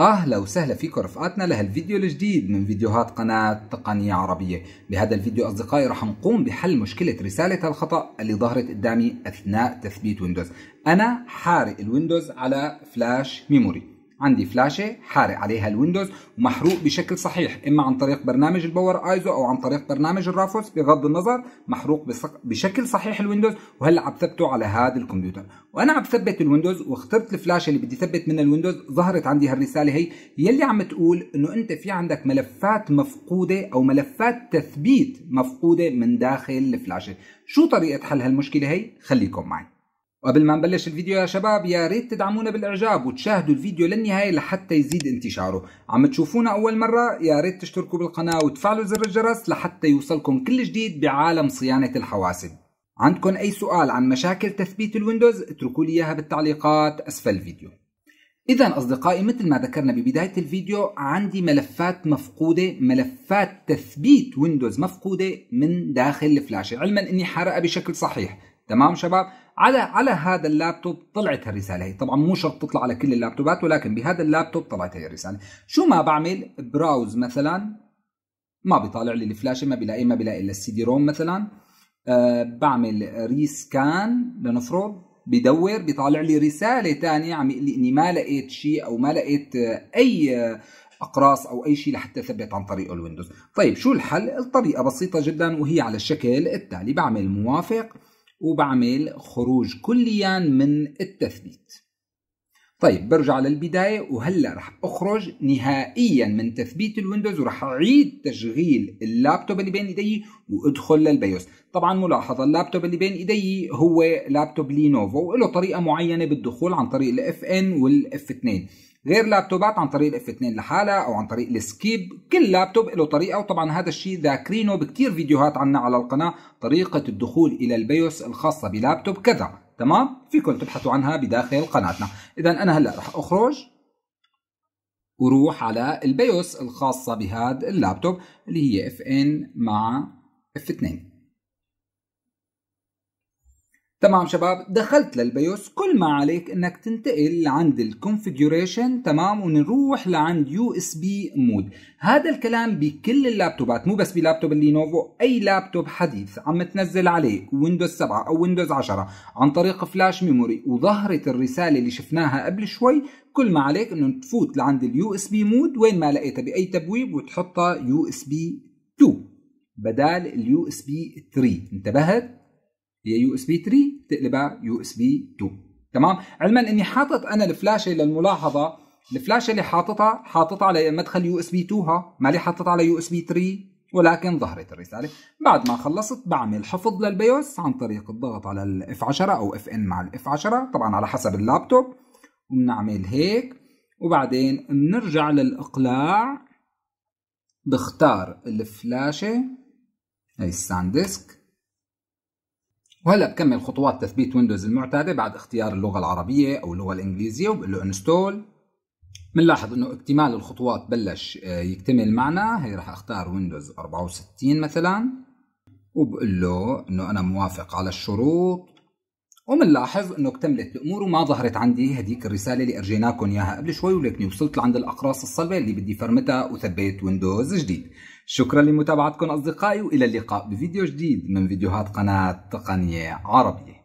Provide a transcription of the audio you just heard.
أهلا وسهلا فيكم رفقاتنا لهالفيديو الجديد من فيديوهات قناة تقنية عربية بهذا الفيديو أصدقائي رح نقوم بحل مشكلة رسالة الخطأ اللي ظهرت قدامي أثناء تثبيت ويندوز أنا حارق الويندوز على فلاش ميموري عندي فلاشة حارق عليها الويندوز ومحروق بشكل صحيح إما عن طريق برنامج الباور آيزو أو عن طريق برنامج الرافوس بغض النظر محروق بشكل صحيح الويندوز وهلا عم ثبته على هذا الكمبيوتر وأنا عم ثبت الويندوز واخترت الفلاشة اللي بدي ثبت منها الويندوز ظهرت عندي هالرسالة هي يلي عم تقول إنه أنت في عندك ملفات مفقودة أو ملفات تثبيت مفقودة من داخل الفلاشة شو طريقة حل هالمشكلة هي خليكم معي وقبل ما نبلش الفيديو يا شباب يا ريت تدعمونا بالاعجاب وتشاهدوا الفيديو للنهايه لحتى يزيد انتشاره عم تشوفونا اول مره يا ريت تشتركوا بالقناه وتفعلوا زر الجرس لحتى يوصلكم كل جديد بعالم صيانه الحواسب عندكم اي سؤال عن مشاكل تثبيت الويندوز اتركوا لي اياها بالتعليقات اسفل الفيديو إذا أصدقائي مثل ما ذكرنا ببداية الفيديو عندي ملفات مفقودة ملفات تثبيت ويندوز مفقودة من داخل الفلاشة علما أني حرقها بشكل صحيح تمام شباب على على هذا اللابتوب طلعت هالرساله هي طبعا مو شرط تطلع على كل اللابتوبات ولكن بهذا اللابتوب طلعت هي الرساله شو ما بعمل براوز مثلا ما بيطالع لي الفلاشه ما بلاقي ما بلاقي الا السي دي روم مثلا أه بعمل ريسكان لنفرض بدور بيطالع لي رساله ثانيه عم يقول لي اني ما لقيت شيء او ما لقيت آه، اي آه، اقراص او اي شيء لحتى اثبت عن طريقه الويندوز طيب شو الحل الطريقه بسيطه جدا وهي على الشكل التالي بعمل موافق وبعمل خروج كليا من التثبيت طيب برجع للبداية وهلأ رح أخرج نهائيا من تثبيت الويندوز ورح أعيد تشغيل اللابتوب اللي بين إيدي وأدخل للبيوس طبعا ملاحظة اللابتوب اللي بين إيدي هو لابتوب لينوفو وله طريقة معينة بالدخول عن طريق الاف ان والاف 2 غير لابتوبات عن طريق الاف 2 لحالها او عن طريق السكيب كل لابتوب له طريقه وطبعا هذا الشيء ذاكرينه بكثير فيديوهات عنا على القناه طريقه الدخول الى البيوس الخاصه بلابتوب كذا تمام فيكم تبحثوا عنها بداخل قناتنا اذا انا هلا رح اخرج وروح على البيوس الخاصة بهذا اللابتوب اللي هي اف ان مع اف 2 تمام شباب دخلت للبيوس كل ما عليك انك تنتقل لعند الكونفيجوريشن تمام ونروح لعند يو اس بي مود هذا الكلام بكل اللابتوبات مو بس بلابتوب اللينوفو اي لابتوب حديث عم تنزل عليه ويندوز 7 او ويندوز 10 عن طريق فلاش ميموري وظهرت الرساله اللي شفناها قبل شوي كل ما عليك انه تفوت لعند اليو اس بي مود وين ما لقيتها باي تبويب وتحطها يو اس بي 2 بدال اليو اس بي 3 انتبهت هي يو اس بي 3 تقلبها يو اس بي 2 تمام علما اني حاطط انا الفلاشه للملاحظه الفلاشه اللي حاططها حاططها على مدخل يو اس بي 2 ها مالي حاططها على يو اس بي 3 ولكن ظهرت الرساله بعد ما خلصت بعمل حفظ للبيوس عن طريق الضغط على الاف 10 او اف ان مع الاف 10 طبعا على حسب اللابتوب وبنعمل هيك وبعدين بنرجع للاقلاع بختار الفلاشه هي الساند ديسك وهلا بكمل خطوات تثبيت ويندوز المعتاده بعد اختيار اللغه العربيه او اللغه الانجليزيه وبقول له انستول بنلاحظ انه اكتمال الخطوات بلش آه، يكتمل معنا هي راح اختار ويندوز 64 مثلا وبقول له انه انا موافق على الشروط ومنلاحظ انه اكتملت الامور وما ظهرت عندي هديك الرساله اللي ارجيناكم اياها قبل شوي ولكني وصلت لعند الاقراص الصلبه اللي بدي فرمتها وثبت ويندوز جديد شكرا لمتابعتكم اصدقائي والى اللقاء بفيديو جديد من فيديوهات قناه تقنيه عربيه